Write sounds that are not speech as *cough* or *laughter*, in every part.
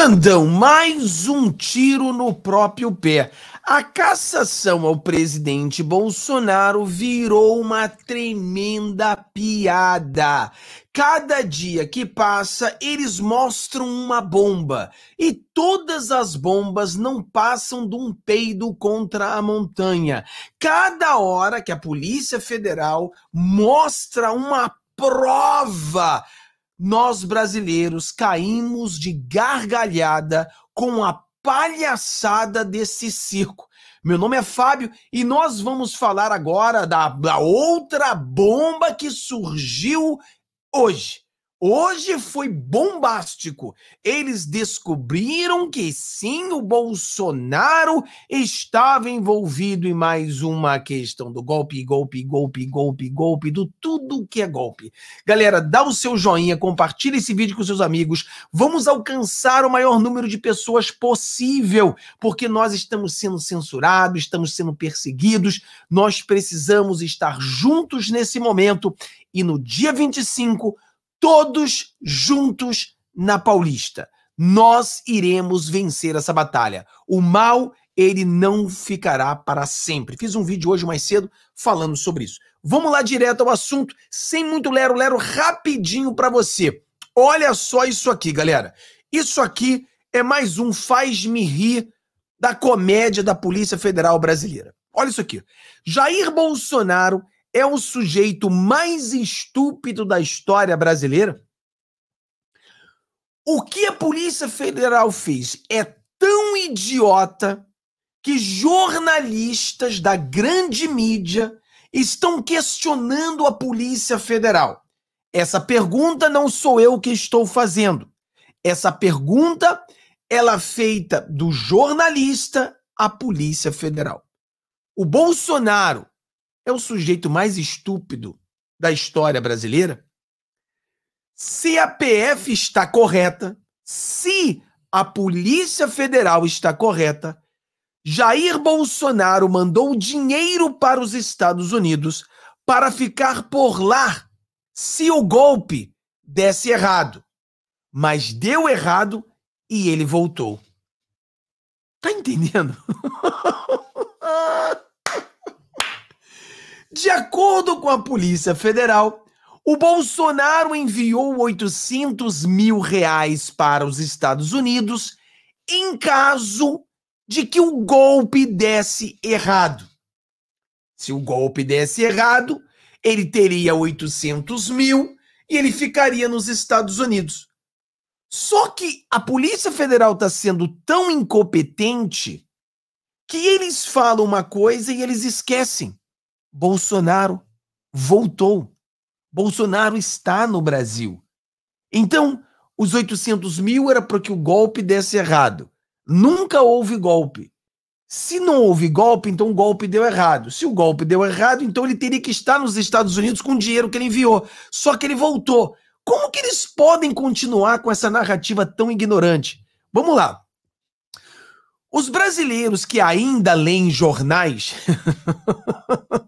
Xandão, mais um tiro no próprio pé. A cassação ao presidente Bolsonaro virou uma tremenda piada. Cada dia que passa, eles mostram uma bomba. E todas as bombas não passam de um peido contra a montanha. Cada hora que a Polícia Federal mostra uma prova nós brasileiros caímos de gargalhada com a palhaçada desse circo. Meu nome é Fábio e nós vamos falar agora da, da outra bomba que surgiu hoje. Hoje foi bombástico. Eles descobriram que sim, o Bolsonaro estava envolvido em mais uma questão do golpe, golpe, golpe, golpe, golpe, do tudo que é golpe. Galera, dá o seu joinha, compartilha esse vídeo com seus amigos. Vamos alcançar o maior número de pessoas possível, porque nós estamos sendo censurados, estamos sendo perseguidos. Nós precisamos estar juntos nesse momento e no dia 25 todos juntos na Paulista. Nós iremos vencer essa batalha. O mal, ele não ficará para sempre. Fiz um vídeo hoje mais cedo falando sobre isso. Vamos lá direto ao assunto, sem muito lero-lero, rapidinho para você. Olha só isso aqui, galera. Isso aqui é mais um faz-me rir da comédia da Polícia Federal Brasileira. Olha isso aqui. Jair Bolsonaro é o sujeito mais estúpido da história brasileira. O que a Polícia Federal fez é tão idiota que jornalistas da grande mídia estão questionando a Polícia Federal. Essa pergunta não sou eu que estou fazendo. Essa pergunta ela é feita do jornalista à Polícia Federal. O Bolsonaro é o sujeito mais estúpido da história brasileira. Se a PF está correta, se a Polícia Federal está correta, Jair Bolsonaro mandou dinheiro para os Estados Unidos para ficar por lá se o golpe desse errado. Mas deu errado e ele voltou. Tá entendendo? *laughs* De acordo com a Polícia Federal, o Bolsonaro enviou 800 mil reais para os Estados Unidos em caso de que o golpe desse errado. Se o golpe desse errado, ele teria 800 mil e ele ficaria nos Estados Unidos. Só que a Polícia Federal está sendo tão incompetente que eles falam uma coisa e eles esquecem. Bolsonaro voltou. Bolsonaro está no Brasil. Então, os 800 mil era para que o golpe desse errado. Nunca houve golpe. Se não houve golpe, então o golpe deu errado. Se o golpe deu errado, então ele teria que estar nos Estados Unidos com o dinheiro que ele enviou. Só que ele voltou. Como que eles podem continuar com essa narrativa tão ignorante? Vamos lá. Os brasileiros que ainda leem jornais *laughs*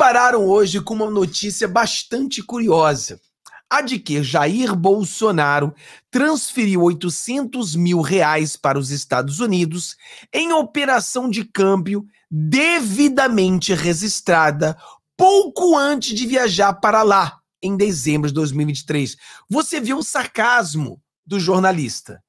depararam hoje com uma notícia bastante curiosa. A de que Jair Bolsonaro transferiu 800 mil reais para os Estados Unidos em operação de câmbio devidamente registrada pouco antes de viajar para lá, em dezembro de 2023. Você viu o sarcasmo do jornalista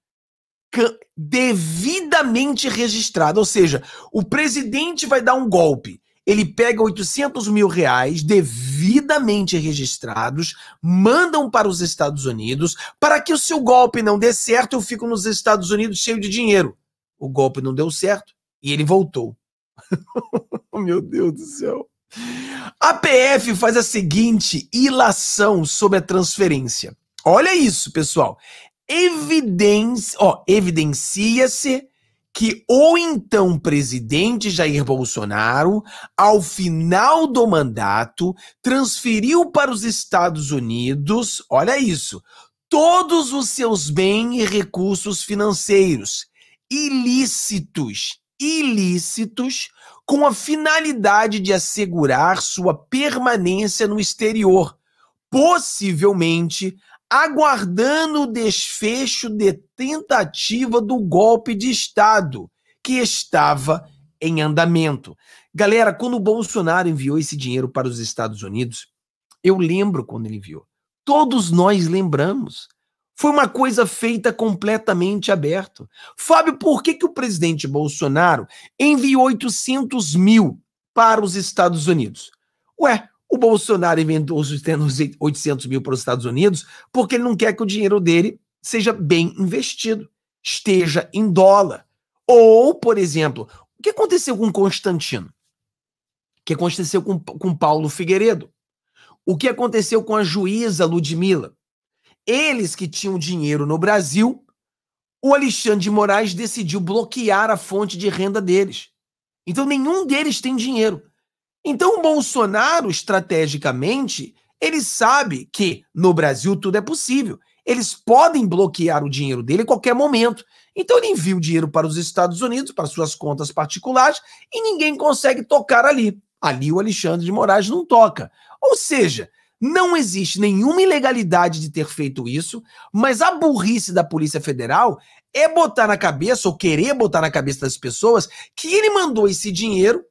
devidamente registrado. Ou seja, o presidente vai dar um golpe ele pega 800 mil reais devidamente registrados, mandam para os Estados Unidos, para que o seu golpe não dê certo, eu fico nos Estados Unidos cheio de dinheiro. O golpe não deu certo e ele voltou. *laughs* Meu Deus do céu. A PF faz a seguinte ilação sobre a transferência. Olha isso, pessoal. Evidência, ó, evidencia-se que o então presidente Jair Bolsonaro, ao final do mandato, transferiu para os Estados Unidos, olha isso, todos os seus bens e recursos financeiros ilícitos, ilícitos, com a finalidade de assegurar sua permanência no exterior, possivelmente aguardando o desfecho de tentativa do golpe de Estado que estava em andamento. Galera, quando o Bolsonaro enviou esse dinheiro para os Estados Unidos, eu lembro quando ele enviou. Todos nós lembramos. Foi uma coisa feita completamente aberto. Fábio, por que, que o presidente Bolsonaro enviou 800 mil para os Estados Unidos? Ué, o Bolsonaro inventou os 800 mil para os Estados Unidos porque ele não quer que o dinheiro dele seja bem investido, esteja em dólar. Ou, por exemplo, o que aconteceu com Constantino? O que aconteceu com, com Paulo Figueiredo? O que aconteceu com a juíza Ludmilla? Eles que tinham dinheiro no Brasil, o Alexandre de Moraes decidiu bloquear a fonte de renda deles. Então nenhum deles tem dinheiro. Então, o Bolsonaro, estrategicamente, ele sabe que no Brasil tudo é possível. Eles podem bloquear o dinheiro dele a qualquer momento. Então, ele envia o dinheiro para os Estados Unidos, para suas contas particulares, e ninguém consegue tocar ali. Ali o Alexandre de Moraes não toca. Ou seja, não existe nenhuma ilegalidade de ter feito isso, mas a burrice da Polícia Federal é botar na cabeça, ou querer botar na cabeça das pessoas, que ele mandou esse dinheiro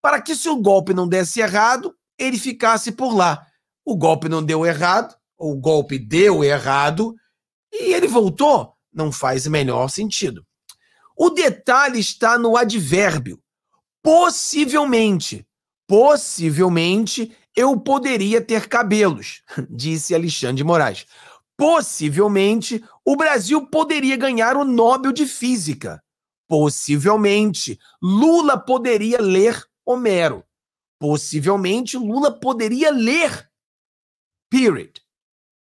para que se o golpe não desse errado, ele ficasse por lá. O golpe não deu errado, ou o golpe deu errado, e ele voltou. Não faz menor sentido. O detalhe está no advérbio. Possivelmente, possivelmente eu poderia ter cabelos, *laughs* disse Alexandre de Moraes. Possivelmente o Brasil poderia ganhar o Nobel de Física. Possivelmente Lula poderia ler Homero. Possivelmente Lula poderia ler. Period.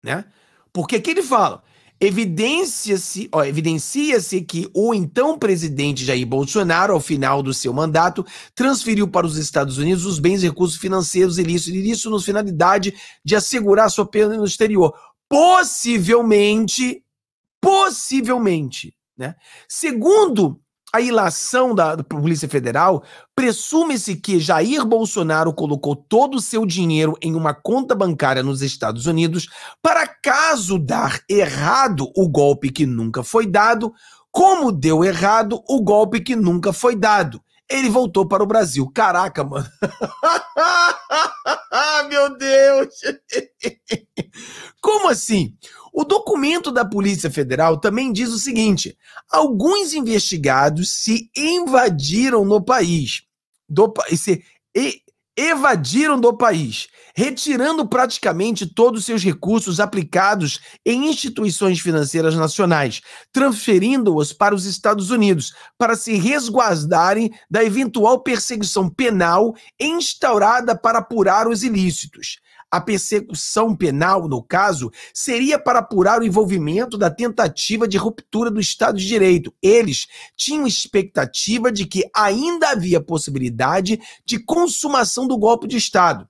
Né? Porque aqui ele fala: evidencia-se, evidencia-se que o então presidente Jair Bolsonaro, ao final do seu mandato, transferiu para os Estados Unidos os bens e recursos financeiros ilícitos, ilícitos, na finalidade de assegurar sua pena no exterior. Possivelmente, possivelmente, né? Segundo a ilação da, Polícia Federal, presume se que Jair Bolsonaro colocou todo o seu dinheiro em uma conta bancária nos Estados Unidos para caso dar errado o golpe que nunca foi dado, como deu errado o golpe que nunca foi dado. Ele voltou para o Brasil. Caraca, mano. *laughs* Meu Deus! *laughs* Como assim? O documento da Polícia Federal também diz o seguinte: alguns investigados se invadiram no país, do, se e, evadiram do país, retirando praticamente todos seus recursos aplicados em instituições financeiras nacionais, transferindo-os para os Estados Unidos, para se resguardarem da eventual perseguição penal instaurada para apurar os ilícitos. A persecução penal, no caso, seria para apurar o envolvimento da tentativa de ruptura do Estado de Direito. Eles tinham expectativa de que ainda havia possibilidade de consumação do golpe de Estado.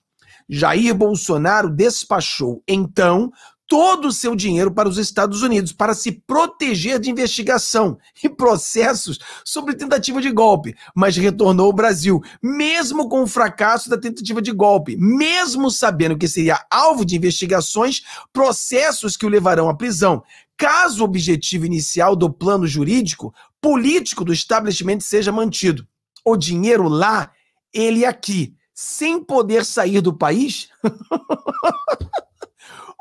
Jair Bolsonaro despachou, então, todo o seu dinheiro para os Estados Unidos para se proteger de investigação e processos sobre tentativa de golpe, mas retornou ao Brasil, mesmo com o fracasso da tentativa de golpe, mesmo sabendo que seria alvo de investigações, processos que o levarão à prisão. Caso o objetivo inicial do plano jurídico, político do estabelecimento seja mantido, o dinheiro lá, ele aqui, sem poder sair do país? *laughs*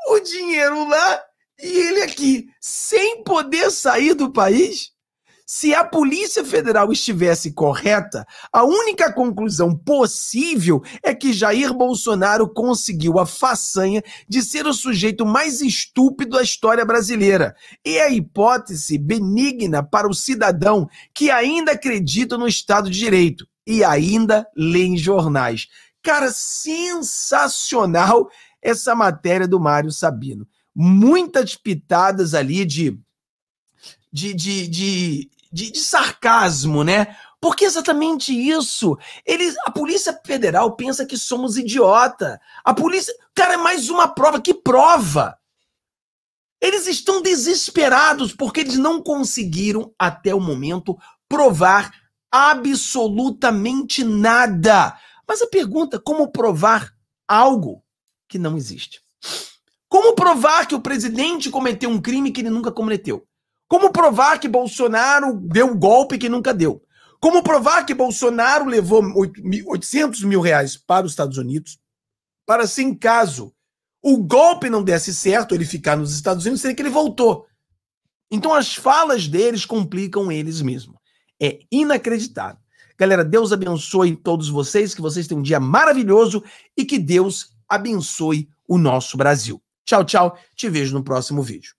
o dinheiro lá e ele aqui, sem poder sair do país? Se a Polícia Federal estivesse correta, a única conclusão possível é que Jair Bolsonaro conseguiu a façanha de ser o sujeito mais estúpido da história brasileira. E a hipótese benigna para o cidadão que ainda acredita no Estado de Direito e ainda lê em jornais. Cara, sensacional essa matéria do Mário Sabino. Muitas pitadas ali de, de, de, de, de, de sarcasmo, né? Porque exatamente isso. eles a Polícia Federal pensa que somos idiota. A polícia. Cara, é mais uma prova. Que prova! Eles estão desesperados porque eles não conseguiram, até o momento, provar absolutamente nada. Mas a pergunta, é como provar algo? que não existe. Como provar que o presidente cometeu um crime que ele nunca cometeu? Como provar que Bolsonaro deu um golpe que nunca deu? Como provar que Bolsonaro levou 800 mil reais para os Estados Unidos para, se em caso o golpe não desse certo, ele ficar nos Estados Unidos, seria que ele voltou. Então as falas deles complicam eles mesmos. É inacreditável. Galera, Deus abençoe todos vocês, que vocês tenham um dia maravilhoso e que Deus abençoe o nosso Brasil. Tchau, tchau. Te vejo no próximo vídeo.